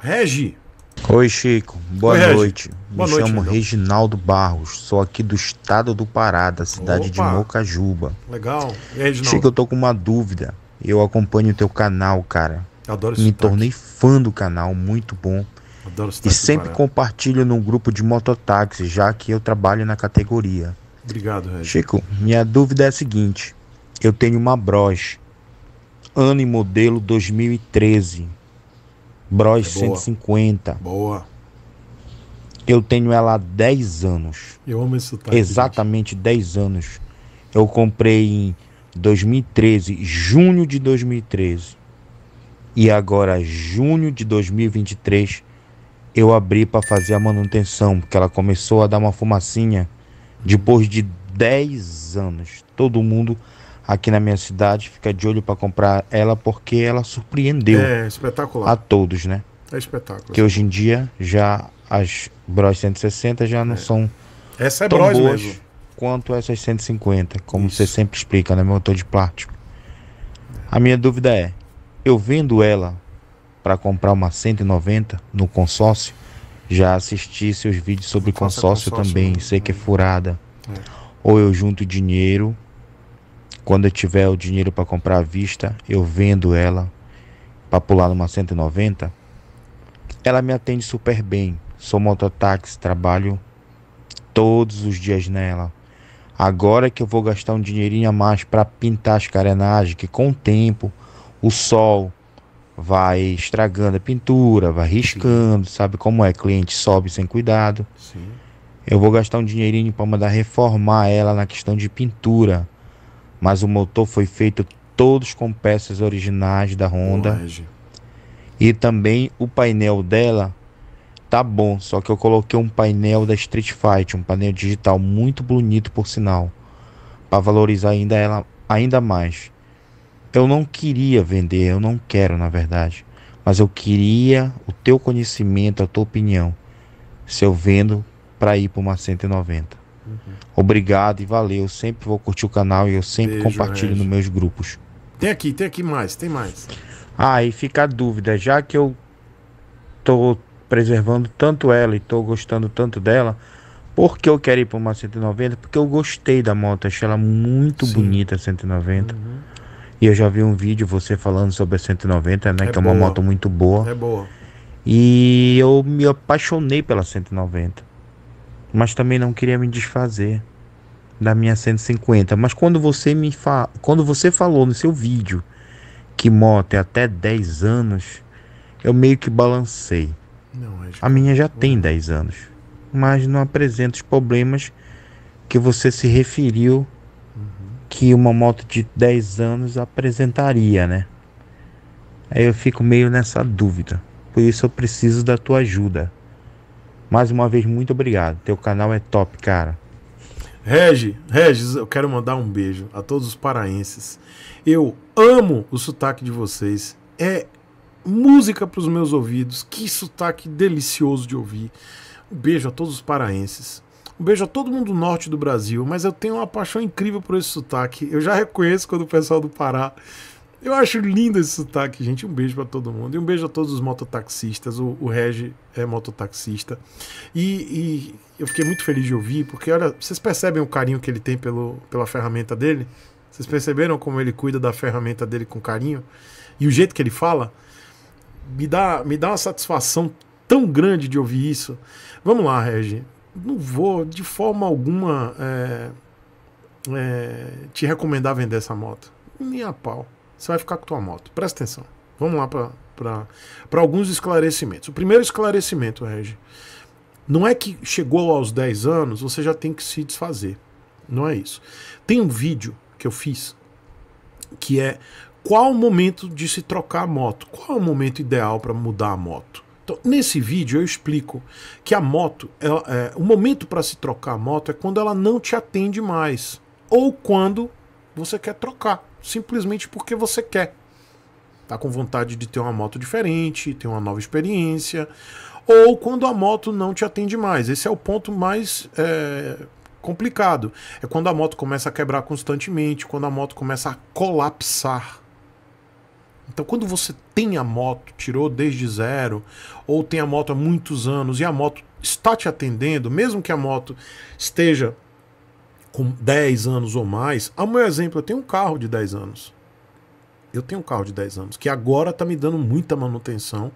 Regi. Oi, Chico. Boa Oi, noite. Me chamo Reginaldo Barros. Sou aqui do estado do Pará, da cidade Opa. de Mocajuba. Legal. E aí, Reginaldo? Chico, eu tô com uma dúvida. Eu acompanho o teu canal, cara. Adoro Me sotaque. tornei fã do canal, muito bom. Adoro e sempre compartilho num grupo de mototáxi, já que eu trabalho na categoria. Obrigado, Regi. Chico, minha dúvida é a seguinte. Eu tenho uma Bros, ano e modelo 2013 Bros é 150. Boa. Eu tenho ela há 10 anos. Eu amo esse sotaque. Exatamente gente. 10 anos. Eu comprei em 2013, junho de 2013. E agora, junho de 2023, eu abri para fazer a manutenção, porque ela começou a dar uma fumacinha depois de 10 anos. Todo mundo aqui na minha cidade. Fica de olho para comprar ela porque ela surpreendeu é a todos, né? É espetáculo. Que hoje em dia já as Bros 160 já não é. são Essa é tão Bros boas mesmo. quanto essas 150, como Isso. você sempre explica, né? Motor de plástico. A minha dúvida é, eu vendo ela para comprar uma 190 no consórcio, já assisti seus vídeos sobre consórcio, consórcio, também, né? sei que é furada. É. Ou eu junto dinheiro quando eu tiver o dinheiro para comprar à vista, eu vendo ela para pular numa 190. Ela me atende super bem. Sou mototáxi, trabalho todos os dias nela. Agora que eu vou gastar um dinheirinho a mais para pintar as carenagens, que com o tempo o sol vai estragando a pintura, vai riscando, Sim. sabe como é? Cliente sobe sem cuidado. Sim. Eu vou gastar um dinheirinho para mandar reformar ela na questão de pintura mas o motor foi feito todos com peças originais da Honda. Boa, e também o painel dela tá bom, só que eu coloquei um painel da Street Fight, um painel digital muito bonito por sinal, para valorizar ainda ela ainda mais. Eu não queria vender, eu não quero, na verdade, mas eu queria o teu conhecimento, a tua opinião. Se eu vendo para ir para uma 190. Obrigado e valeu. Sempre vou curtir o canal e eu sempre Beijo, compartilho nos meus grupos. Tem aqui, tem aqui mais, tem mais. Ah, e fica a dúvida, já que eu tô preservando tanto ela e tô gostando tanto dela, por que eu quero ir para uma 190? Porque eu gostei da moto, achei ela muito Sim. bonita a 190. Uhum. E eu já vi um vídeo você falando sobre a 190, né? É que boa. é uma moto muito boa. É boa. E eu me apaixonei pela 190 mas também não queria me desfazer da minha 150. Mas quando você me fa... quando você falou no seu vídeo que moto é até 10 anos, eu meio que balancei. Não, é a minha já tem 10 anos, mas não apresenta os problemas que você se referiu uhum. que uma moto de 10 anos apresentaria, né? Aí eu fico meio nessa dúvida. Por isso eu preciso da tua ajuda. Mais uma vez, muito obrigado. Teu canal é top, cara. Regi, Regis, eu quero mandar um beijo a todos os paraenses. Eu amo o sotaque de vocês. É música para os meus ouvidos. Que sotaque delicioso de ouvir. Um beijo a todos os paraenses. Um beijo a todo mundo do norte do Brasil. Mas eu tenho uma paixão incrível por esse sotaque. Eu já reconheço quando o pessoal do Pará eu acho lindo esse sotaque, gente. Um beijo para todo mundo. E um beijo a todos os mototaxistas. O, o Regi é mototaxista. E, e, eu fiquei muito feliz de ouvir, porque olha, vocês percebem o carinho que ele tem pelo, pela ferramenta dele? Vocês perceberam como ele cuida da ferramenta dele com carinho? E o jeito que ele fala? Me dá, me dá uma satisfação tão grande de ouvir isso. Vamos lá, Regi. Não vou, de forma alguma, é, é, te recomendar vender essa moto. Nem a pau você vai ficar com tua moto. Presta atenção. Vamos lá para alguns esclarecimentos. O primeiro esclarecimento, Regi, não é que chegou aos 10 anos, você já tem que se desfazer. Não é isso. Tem um vídeo que eu fiz que é qual o momento de se trocar a moto, qual é o momento ideal para mudar a moto. Então, nesse vídeo eu explico que a moto, ela, é, o momento para se trocar a moto é quando ela não te atende mais ou quando você quer trocar simplesmente porque você quer. Tá com vontade de ter uma moto diferente, ter uma nova experiência, ou quando a moto não te atende mais. Esse é o ponto mais é, complicado. É quando a moto começa a quebrar constantemente, quando a moto começa a colapsar. Então, quando você tem a moto, tirou desde zero, ou tem a moto há muitos anos e a moto está te atendendo, mesmo que a moto esteja com 10 anos ou mais. A meu exemplo, eu tenho um carro de 10 anos. Eu tenho um carro de 10 anos, que agora está me dando muita manutenção,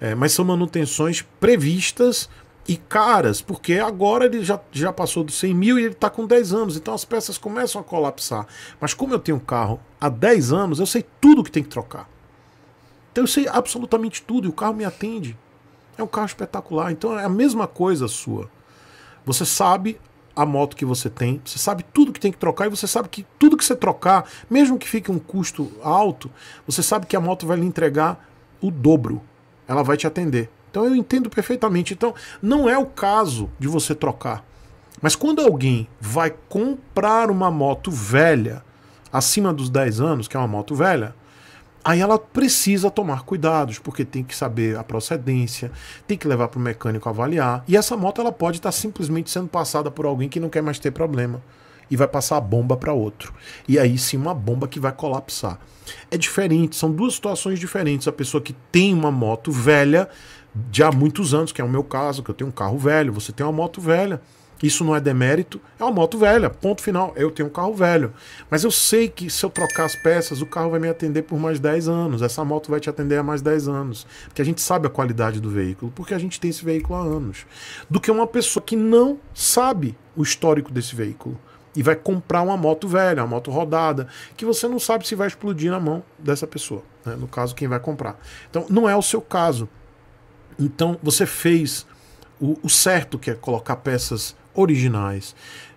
é, mas são manutenções previstas e caras, porque agora ele já, já passou dos 100 mil e ele está com 10 anos, então as peças começam a colapsar. Mas como eu tenho um carro há 10 anos, eu sei tudo que tem que trocar. Então eu sei absolutamente tudo e o carro me atende. É um carro espetacular. Então é a mesma coisa sua. Você sabe a moto que você tem, você sabe tudo que tem que trocar e você sabe que tudo que você trocar, mesmo que fique um custo alto, você sabe que a moto vai lhe entregar o dobro. Ela vai te atender. Então eu entendo perfeitamente. Então não é o caso de você trocar. Mas quando alguém vai comprar uma moto velha, acima dos 10 anos, que é uma moto velha, Aí ela precisa tomar cuidados, porque tem que saber a procedência, tem que levar para o mecânico avaliar. E essa moto ela pode estar tá simplesmente sendo passada por alguém que não quer mais ter problema e vai passar a bomba para outro. E aí sim uma bomba que vai colapsar. É diferente, são duas situações diferentes. A pessoa que tem uma moto velha de há muitos anos, que é o meu caso, que eu tenho um carro velho, você tem uma moto velha. Isso não é demérito, é uma moto velha, ponto final. Eu tenho um carro velho. Mas eu sei que se eu trocar as peças, o carro vai me atender por mais 10 anos. Essa moto vai te atender a mais 10 anos. Porque a gente sabe a qualidade do veículo, porque a gente tem esse veículo há anos. Do que uma pessoa que não sabe o histórico desse veículo e vai comprar uma moto velha, uma moto rodada, que você não sabe se vai explodir na mão dessa pessoa. Né? No caso, quem vai comprar. Então, não é o seu caso. Então, você fez o certo, que é colocar peças originais,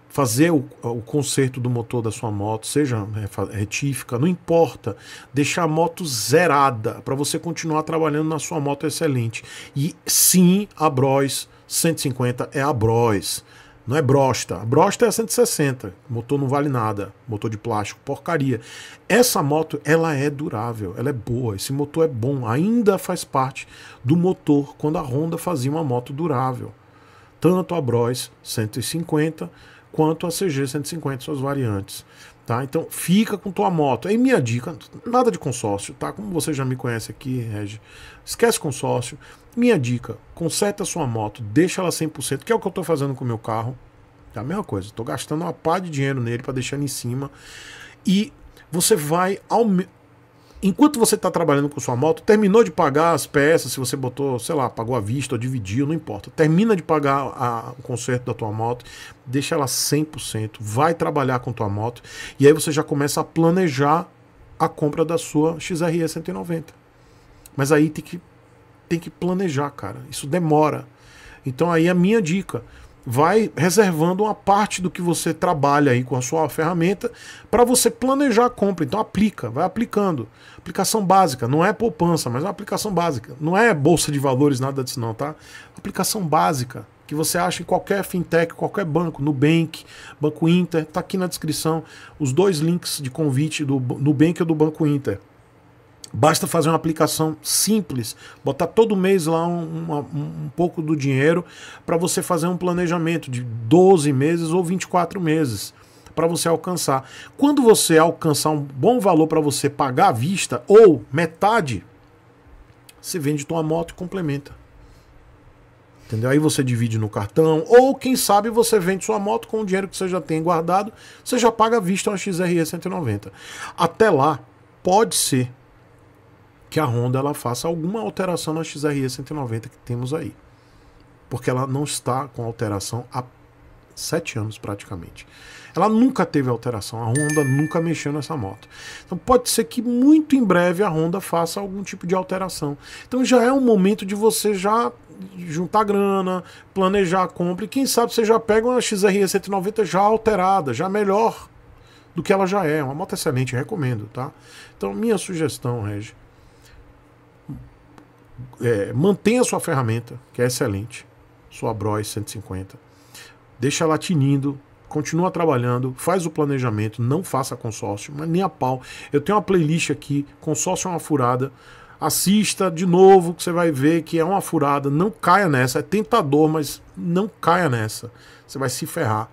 fazer o, o conserto do motor da sua moto, seja né, retífica, não importa, deixar a moto zerada para você continuar trabalhando na sua moto excelente. E sim, a Bros 150 é a Bros. Não é brosta. A brosta é a 160. Motor não vale nada. Motor de plástico, porcaria. Essa moto, ela é durável, ela é boa. Esse motor é bom. Ainda faz parte do motor quando a Honda fazia uma moto durável tanto a Bros 150 quanto a CG 150, suas variantes. Tá? Então fica com tua moto. aí minha dica, nada de consórcio, tá? Como você já me conhece aqui, Regi, esquece consórcio. Minha dica, conserta a sua moto, deixa ela 100%, que é o que eu estou fazendo com o meu carro. É a mesma coisa, estou gastando uma pá de dinheiro nele para deixar ele em cima. E você vai enquanto você está trabalhando com sua moto, terminou de pagar as peças, se você botou, sei lá, pagou à vista ou dividiu, não importa. Termina de pagar a, o conserto da tua moto, deixa ela 100%, vai trabalhar com tua moto e aí você já começa a planejar a compra da sua XRE 190. Mas aí tem que tem que planejar, cara. Isso demora. Então aí é a minha dica, vai reservando uma parte do que você trabalha aí com a sua ferramenta para você planejar a compra. Então aplica, vai aplicando. Aplicação básica, não é poupança, mas é uma aplicação básica. Não é bolsa de valores, nada disso não, tá? Aplicação básica que você acha em qualquer fintech, qualquer banco, Nubank, Banco Inter, tá aqui na descrição os dois links de convite do Nubank ou do Banco Inter. Basta fazer uma aplicação simples, botar todo mês lá um, um, um pouco do dinheiro para você fazer um planejamento de 12 meses ou 24 meses para você alcançar. Quando você alcançar um bom valor para você pagar à vista ou metade, você vende tua moto e complementa. Entendeu? Aí você divide no cartão, ou quem sabe você vende sua moto com o dinheiro que você já tem guardado, você já paga à vista uma XRE 190. Até lá, pode ser que a Honda ela faça alguma alteração na XRE 190 que temos aí. Porque ela não está com alteração há sete anos praticamente. Ela nunca teve alteração, a Honda nunca mexeu nessa moto. Então pode ser que muito em breve a Honda faça algum tipo de alteração. Então já é um momento de você já juntar grana, planejar a compra e quem sabe você já pega uma XRE 190 já alterada, já melhor do que ela já é. Uma moto excelente, recomendo, tá? Então minha sugestão, Regi, é, mantenha sua ferramenta, que é excelente, sua Broy 150. Deixa ela tinindo, continua trabalhando, faz o planejamento, não faça consórcio, mas nem a pau. Eu tenho uma playlist aqui, consórcio é uma furada. Assista de novo, que você vai ver que é uma furada. Não caia nessa, é tentador, mas não caia nessa. Você vai se ferrar.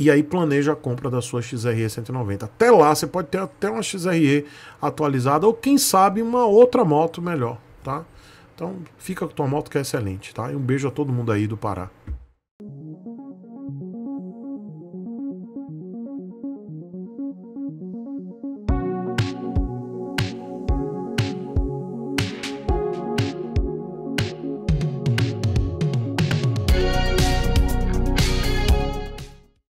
E aí planeja a compra da sua XRE 190. Até lá você pode ter até uma XRE atualizada ou quem sabe uma outra moto melhor, tá? Então, fica com tua moto que é excelente, tá? E um beijo a todo mundo aí do Pará.